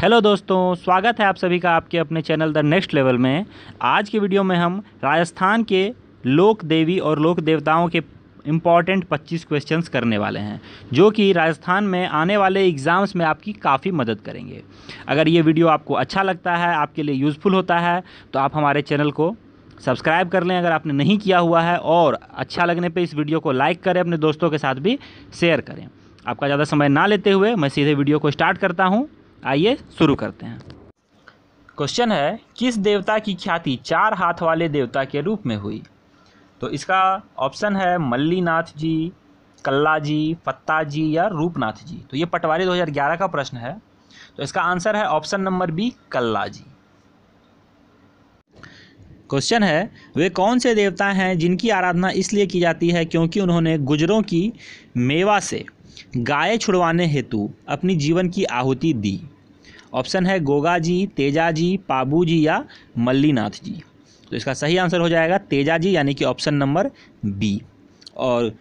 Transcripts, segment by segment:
hello दोस्तों स्वागत है आप सभी का आपके अपने चैनल द नेक्स्ट लेवल में आज की वीडियो में हम राजस्थान के लोक देवी और लोक देवताओं के इम्पॉर्टेंट 25 क्वेश्चंस करने वाले हैं जो कि राजस्थान में आने वाले एग्ज़ाम्स में आपकी काफ़ी मदद करेंगे अगर ये वीडियो आपको अच्छा लगता है आपके लिए यूज़फुल होता है तो आप हमारे चैनल को सब्सक्राइब कर लें अगर आपने नहीं किया हुआ है और अच्छा लगने पर इस वीडियो को लाइक करें अपने दोस्तों के साथ भी शेयर करें आपका ज़्यादा समय ना लेते हुए मैं सीधे वीडियो को स्टार्ट करता हूँ आइए शुरू करते हैं क्वेश्चन है किस देवता की ख्याति चार हाथ वाले देवता के रूप में हुई तो इसका ऑप्शन है मल्लीनाथ जी कल्ला जी फत्ता जी या रूपनाथ जी तो ये पटवारी 2011 का प्रश्न है तो इसका आंसर है option number B Kalla ji question है वे कौन से देवता हैं जिनकी आराधना इसलिए की जाती है क्योंकि उन्होंने गुजरों की मेवा से गाय छुड़वाने हेतु अपनी जीवन की आहुति दी ऑप्शन है गोगा जी तेजा जी पाबू जी या मल्लीनाथ जी तो इसका सही आंसर हो जाएगा तेजा जी यानी कि ऑप्शन नंबर बी और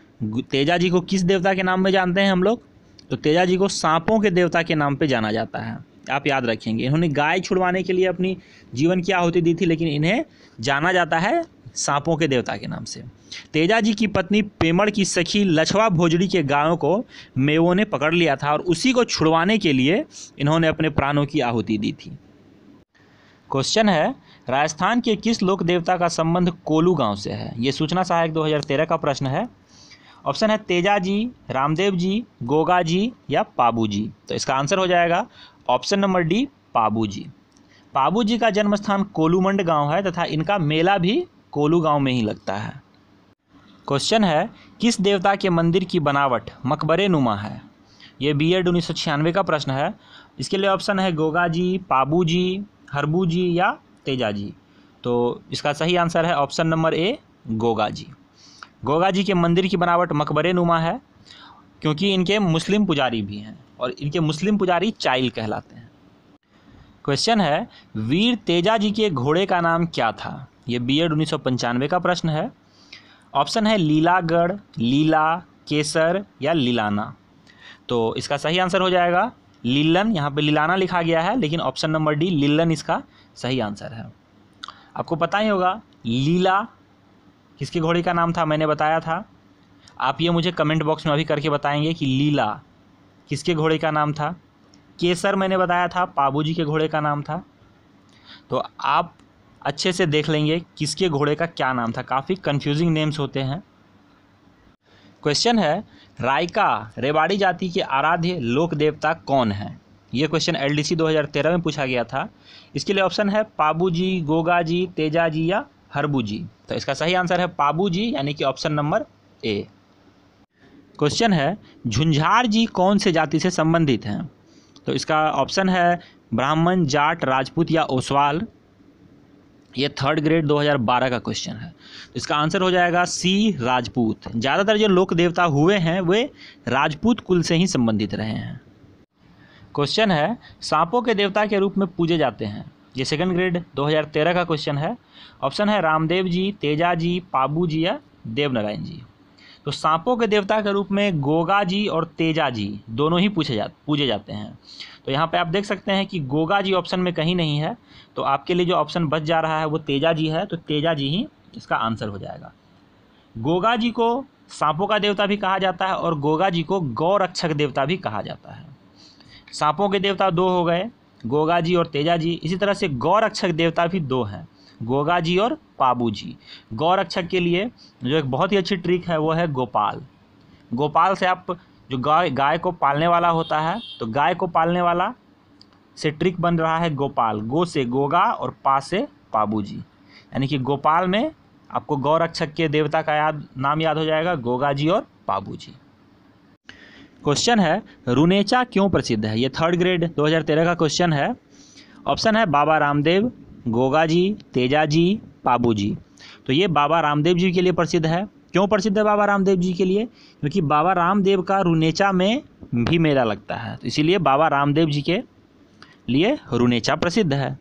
तेजा जी को किस देवता के नाम में जानते हैं हम लोग तो तेजा जी को सांपों के देवता के नाम पे जाना जाता है आप याद रखेंगे इन्होंने गाय छुड़वाने के लिए अपनी जीवन की आहुति दी थी लेकिन इन्हें जाना जाता है सांपों के देवता के नाम से तेजा जी की पत्नी पेमड़ की सखी लछवा भोजड़ी के गायों को मेवों ने पकड़ लिया था और उसी को छुड़वाने के लिए इन्होंने अपने प्राणों की आहुति दी थी क्वेश्चन है राजस्थान के किस लोक देवता का संबंध कोलू गांव से है ये सूचना सहायक 2013 का प्रश्न है ऑप्शन है तेजा जी रामदेव जी गोगा जी या पाबू जी तो इसका आंसर हो जाएगा option number D Pabu ji Pabu ji का जन्म स्थान कोलूमंड गांव है तथा इनका मेला भी कोलू गांव में ही लगता है क्वेश्चन है किस देवता के मंदिर की बनावट मकबरे नुमा है ये बी एड उन्नीस का प्रश्न है इसके लिए ऑप्शन है गोगा जी पाबू जी हरबू जी या तेजा जी तो इसका सही आंसर है option number A Goga ji Goga ji के मंदिर की बनावट मकबरे नुमा है क्योंकि इनके मुस्लिम पुजारी भी हैं और इनके मुस्लिम पुजारी चाइल कहलाते हैं क्वेश्चन है वीर तेजा जी के घोड़े का नाम क्या था ये बी एड उन्नीस का प्रश्न है ऑप्शन है लीलागढ़ लीला केसर या लीलाना तो इसका सही आंसर हो जाएगा लीलन यहाँ पे लीलाना लिखा गया है लेकिन ऑप्शन नंबर डी लीलन इसका सही आंसर है आपको पता ही होगा लीला किसके घोड़े का नाम था मैंने बताया था आप ये मुझे कमेंट बॉक्स में अभी करके बताएंगे कि लीला किसके घोड़े का नाम था केसर मैंने बताया था पाबू जी के घोड़े का नाम था तो आप अच्छे से देख लेंगे किसके घोड़े का क्या नाम था काफ़ी कन्फ्यूजिंग नेम्स होते हैं क्वेश्चन है रायका रेवाड़ी जाति के आराध्य लोक देवता कौन है ये क्वेश्चन एल 2013 में पूछा गया था इसके लिए ऑप्शन है पाबू जी गोगा जी तेजा जी या हरबू जी तो इसका सही आंसर है पाबू जी यानी कि ऑप्शन नंबर ए क्वेश्चन है झुंझार जी कौन से जाति से संबंधित हैं तो इसका ऑप्शन है ब्राह्मण जाट राजपूत या ओसवाल ये थर्ड ग्रेड 2012 का क्वेश्चन है तो इसका आंसर हो जाएगा सी राजपूत ज़्यादातर जो लोक देवता हुए हैं वे राजपूत कुल से ही संबंधित रहे हैं क्वेश्चन है सांपों के देवता के रूप में पूजे जाते हैं ये सेकंड ग्रेड 2013 का क्वेश्चन है ऑप्शन है रामदेव जी तेजा जी पाबू जी या देवनारायण जी तो सांपों के देवता के रूप में गोगा जी और तेजा जी दोनों ही पूछे जा पूजे जाते हैं तो यहाँ पे आप देख सकते हैं कि गोगा जी ऑप्शन में कहीं नहीं है तो आपके लिए जो ऑप्शन बच जा रहा है वो तेजा जी है तो तेजा जी ही इसका आंसर हो जाएगा गोगा जी को सांपों का देवता भी कहा जाता है और गोगा जी को गौरक्षक देवता भी कहा जाता है सांपों के देवता दो हो गए गोगा जी और तेजा जी इसी तरह से गौरक्षक देवता भी दो हैं गोगा जी और पाबू जी गौरक्षक के लिए जो एक बहुत ही अच्छी ट्रिक है वो है गोपाल गोपाल से आप जो गाय गाय को पालने वाला होता है तो गाय को पालने वाला से ट्रिक बन रहा है गोपाल गो से गोगा और पा से पाबू जी यानी कि गोपाल में आपको गौरक्षक के देवता का याद नाम याद हो जाएगा गोगा जी और पाबू जी क्वेश्चन है रुनेचा क्यों प्रसिद्ध है ये थर्ड ग्रेड 2013 का क्वेश्चन है ऑप्शन है बाबा रामदेव गोगा जी तेजा जी पाबू जी तो ये बाबा रामदेव जी के लिए प्रसिद्ध है क्यों प्रसिद्ध है बाबा रामदेव जी के लिए क्योंकि बाबा रामदेव का रुनेचा में भी मेला लगता है तो इसीलिए बाबा रामदेव जी के लिए रुनेचा प्रसिद्ध है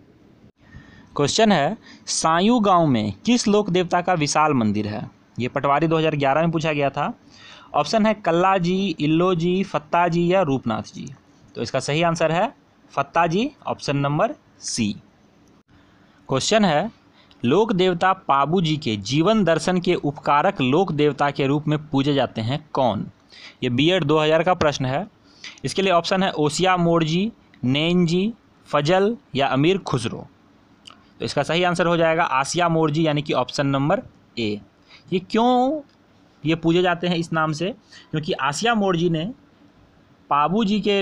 क्वेश्चन है सायू गांव में किस लोक देवता का विशाल मंदिर है ये पटवारी 2011 में पूछा गया था ऑप्शन है कल्ला जी इल्लो जी फत्ता जी या रूपनाथ जी तो इसका सही आंसर है Fatta ji option number C question है लोक देवता पाबू जी के जीवन दर्शन के उपकारक लोक देवता के रूप में पूजे जाते हैं कौन ये बी एड दो हज़ार का प्रश्न है इसके लिए ऑप्शन है ओसिया मोड़ जी नैन जी फजल या अमीर खुसरो तो इसका सही आंसर हो जाएगा आसिया मोड़ जी यानी कि ऑप्शन नंबर ए ये क्यों ये पूजे जाते हैं इस नाम से क्योंकि आसिया मोड़ जी ने पाबू जी के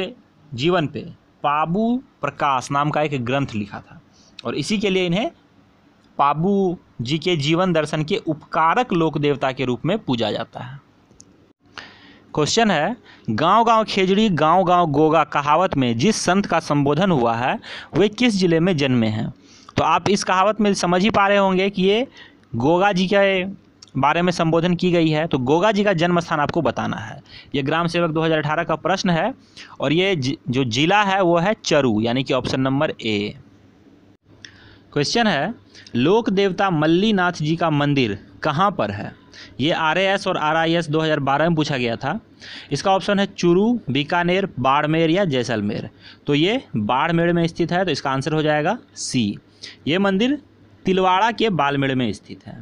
जीवन पे पाबू प्रकाश नाम का एक ग्रंथ लिखा था और इसी के लिए इन्हें पाबू जी के जीवन दर्शन के उपकारक लोक देवता के रूप में पूजा जाता है क्वेश्चन है गांव गांव खेजड़ी गांव गांव गोगा कहावत में जिस संत का संबोधन हुआ है वे किस जिले में जन्मे हैं तो आप इस कहावत में समझ ही पा रहे होंगे कि ये गोगा जी के बारे में संबोधन की गई है तो गोगा जी का जन्म स्थान आपको बताना है ये ग्राम सेवक 2018 का प्रश्न है और ये जो जिला है वो है चरू यानी कि ऑप्शन नंबर ए क्वेश्चन है लोक देवता मल्लीनाथ जी का मंदिर कहाँ पर है ये आर और आर आई एस में पूछा गया था इसका ऑप्शन है चुरू बीकानेर बाड़मेर या जैसलमेर तो ये बाड़मेर में स्थित है तो इसका आंसर हो जाएगा सी ये मंदिर तिलवाड़ा के बालमेड़ में स्थित है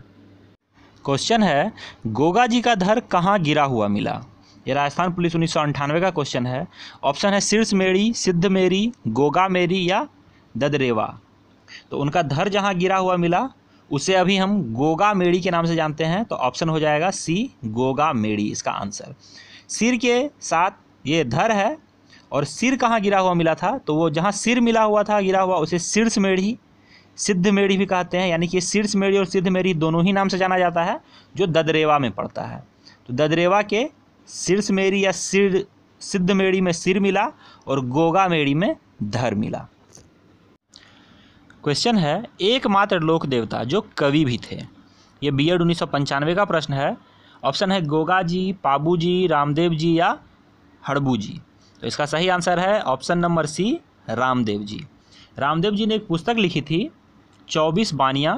क्वेश्चन है गोगा जी का धर कहाँ गिरा हुआ मिला ये राजस्थान पुलिस उन्नीस का क्वेश्चन है ऑप्शन है शीर्ष मेरी सिद्ध मेरी गोगा मेरी या ददरेवा तो उनका धर जहाँ गिरा हुआ मिला उसे अभी हम गोगा मेड़ी के नाम से जानते हैं तो ऑप्शन हो जाएगा सी गोगा मेड़ी इसका आंसर सिर के साथ ये धर है और सिर कहाँ गिरा हुआ मिला था तो वो जहाँ सिर मिला हुआ था गिरा हुआ उसे शीर्ष मेढ़ी सिद्ध मेढ़ी भी कहते हैं यानी कि शीर्ष मेढ़ी और सिद्ध मेढ़ी दोनों ही नाम से जाना जाता है जो ददरेवा में पड़ता है तो ददरेवा के शीर्ष मेढ़ी या सिर सिद्ध मेढ़ी में सिर मिला और गोगा मेढ़ी में धर मिला क्वेश्चन है एकमात्र लोक देवता जो कवि भी थे ये बी एड उन्नीस का प्रश्न है ऑप्शन है गोगा जी पाबू जी रामदेव जी या हड़बू जी तो इसका सही आंसर है option number C Ramdev ji Ramdev ji ने एक पुस्तक लिखी थी चौबीस बानियाँ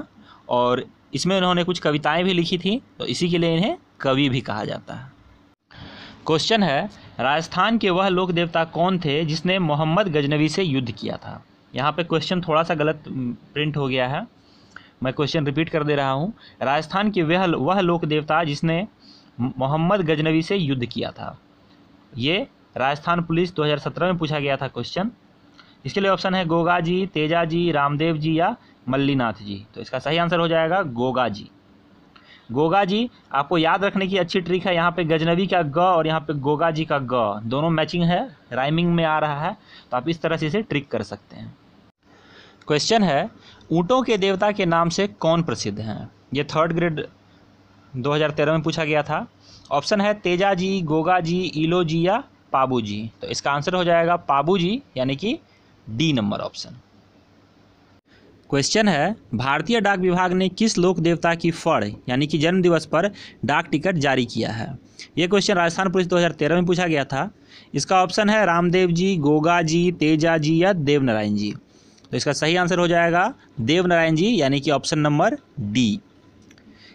और इसमें उन्होंने कुछ कविताएं भी लिखी थी तो इसी के लिए इन्हें कवि भी कहा जाता है क्वेश्चन है राजस्थान के वह लोक देवता कौन थे जिसने मोहम्मद गजनवी से युद्ध किया था यहाँ पे क्वेश्चन थोड़ा सा गलत प्रिंट हो गया है मैं क्वेश्चन रिपीट कर दे रहा हूँ राजस्थान के वह वह लोक देवता जिसने मोहम्मद गजनवी से युद्ध किया था ये राजस्थान पुलिस 2017 में पूछा गया था क्वेश्चन इसके लिए ऑप्शन है गोगा जी तेजा जी रामदेव जी या मल्लीनाथ जी तो इसका सही आंसर हो जाएगा गोगा जी गोगा जी आपको याद रखने की अच्छी ट्रिक है यहाँ पे गजनवी का ग और यहाँ पे गोगा जी का ग दोनों मैचिंग है राइमिंग में आ रहा है तो आप इस तरह से इसे ट्रिक कर सकते हैं क्वेश्चन है ऊँटों के देवता के नाम से कौन प्रसिद्ध हैं ये थर्ड ग्रेड 2013 में पूछा गया था ऑप्शन है तेजा जी गोगा जी ईलो जी या पाबू जी तो इसका आंसर हो जाएगा पाबू जी यानी कि डी नंबर ऑप्शन क्वेश्चन है भारतीय डाक विभाग ने किस लोक देवता की फड़ यानी कि जन्म दिवस पर डाक टिकट जारी किया है ये क्वेश्चन राजस्थान पुलिस 2013 में पूछा गया था इसका ऑप्शन है रामदेव जी गोगा जी तेजा जी या देवनारायण जी तो इसका सही आंसर हो जाएगा देव नारायण जी यानी कि ऑप्शन नंबर डी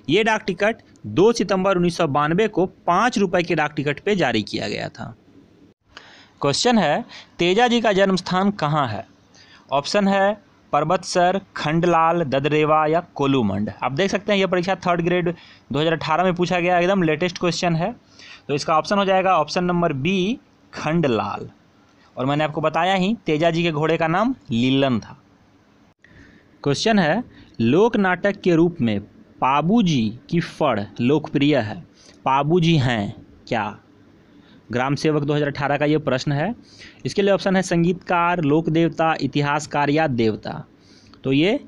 ये डाक टिकट 2 सितंबर उन्नीस को पाँच रुपये के डाक टिकट पे जारी किया गया था क्वेश्चन है तेजा जी का जन्म स्थान कहाँ है ऑप्शन है पर्वतसर खंडलाल ददरेवा या कोलूमंड आप देख सकते हैं यह परीक्षा थर्ड ग्रेड 2018 में पूछा गया एकदम लेटेस्ट क्वेश्चन है तो इसका ऑप्शन हो जाएगा ऑप्शन नंबर बी खंडलाल और मैंने आपको बताया ही तेजा जी के घोड़े का नाम लीलन था क्वेश्चन है लोक नाटक के रूप में पाबू जी की फड़ लोकप्रिय है पाबू जी हैं क्या ग्राम सेवक 2018 का ये प्रश्न है इसके लिए ऑप्शन है संगीतकार लोक देवता इतिहासकार या देवता तो ये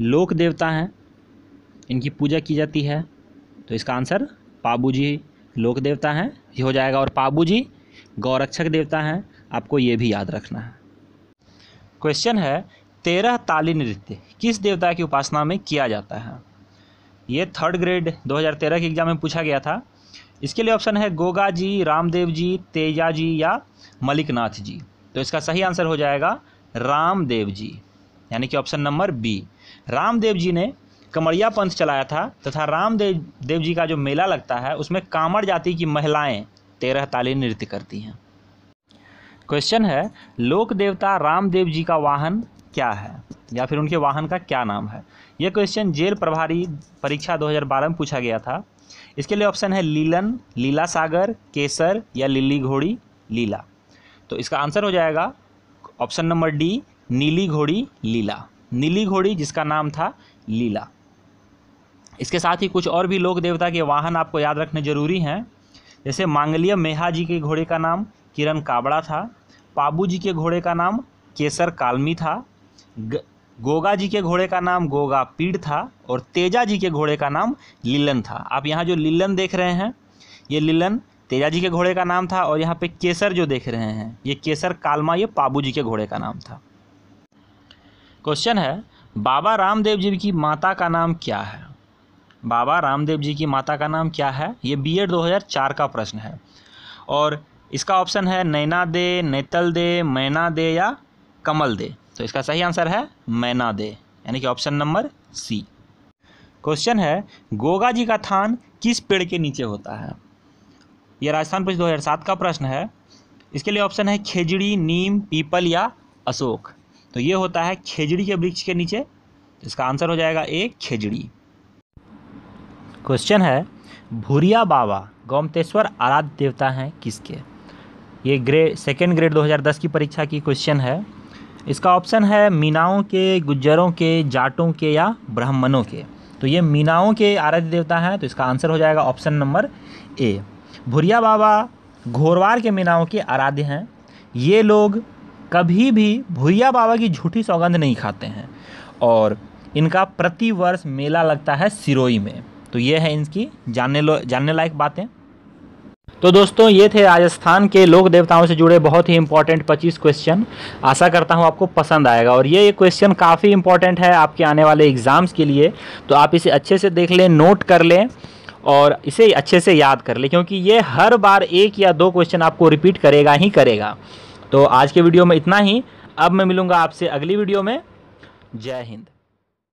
लोक देवता हैं इनकी पूजा की जाती है तो इसका आंसर पाबू जी लोक देवता हैं ये हो जाएगा और पाबू जी गौरक्षक देवता हैं आपको ये भी याद रखना है क्वेश्चन है तेरह ताली नृत्य किस देवता की उपासना में किया जाता है ये थर्ड ग्रेड 2013 के एग्जाम में पूछा गया था इसके लिए ऑप्शन है गोगा जी रामदेव जी तेजा जी या मलिकनाथ जी तो इसका सही आंसर हो जाएगा रामदेव जी यानी कि option number B Ramdev ji ने कमरिया पंथ चलाया था तथा रामदेव देव जी का जो मेला लगता है उसमें कांवड़ जाति की महिलाएं तेरह ताली नृत्य करती हैं क्वेश्चन है लोक देवता रामदेव जी का वाहन क्या है या फिर उनके वाहन का क्या नाम है यह क्वेश्चन जेल प्रभारी परीक्षा 2012 में पूछा गया था इसके लिए ऑप्शन है लीलन लीला सागर केसर या लीली घोड़ी लीला तो इसका आंसर हो जाएगा ऑप्शन नंबर डी नीली घोड़ी लीला नीली घोड़ी जिसका नाम था लीला इसके साथ ही कुछ और भी लोक देवता के वाहन आपको याद रखने जरूरी हैं जैसे मांगलिय मेहा जी के घोड़े का नाम किरण काबड़ा था पाबू जी के घोड़े का नाम केसर कालमी था गोगा जी के घोड़े का नाम गोगा पीड़ था और तेजा जी के घोड़े का नाम लीलन था आप यहाँ जो लीलन देख रहे हैं ये लीलन तेजा जी के घोड़े का नाम था और यहाँ पे केसर जो देख रहे हैं ये केसर कालमा ये पाबू जी के घोड़े का नाम था क्वेश्चन है बाबा रामदेव जी की माता का नाम क्या है बाबा रामदेव जी की माता का नाम क्या है ये बी एड दो का प्रश्न है और इसका ऑप्शन है नैना दे नैतल दे मैना दे या कमल दे तो इसका सही आंसर है मैना दे यानी कि ऑप्शन नंबर सी क्वेश्चन है गोगा जी का थान किस पेड़ के नीचे होता है यह राजस्थान पुलिस 2007 का प्रश्न है इसके लिए ऑप्शन है खेजड़ी नीम पीपल या अशोक तो ये होता है खेजड़ी के वृक्ष के नीचे इसका आंसर हो जाएगा ए खेजड़ी क्वेश्चन है भूरिया बाबा गोमतेश्वर आराध्य देवता हैं किसके ये ग्रे सेकेंड ग्रेड 2010 की परीक्षा की क्वेश्चन है इसका ऑप्शन है मीनाओं के गुज्जरों के जाटों के या ब्राह्मणों के तो ये मीनाओं के आराध्य देवता हैं तो इसका आंसर हो जाएगा option number A Bhuriya Baba Ghorwar के मीनाओं के आराध्य हैं ये लोग कभी भी भुरिया बाबा की झूठी सौगंध नहीं खाते हैं और इनका प्रतिवर्ष मेला लगता है सिरोई में तो ये है इनकी जानने लो जानने लायक बातें तो दोस्तों ये थे राजस्थान के लोक देवताओं से जुड़े बहुत ही इंपॉर्टेंट 25 क्वेश्चन आशा करता हूँ आपको पसंद आएगा और ये क्वेश्चन काफ़ी इंपॉर्टेंट है आपके आने वाले एग्ज़ाम्स के लिए तो आप इसे अच्छे से देख लें नोट कर लें और इसे अच्छे से याद कर लें क्योंकि ये हर बार एक या दो क्वेश्चन आपको रिपीट करेगा ही करेगा तो आज के वीडियो में इतना ही अब मैं मिलूँगा आपसे अगली वीडियो में जय हिंद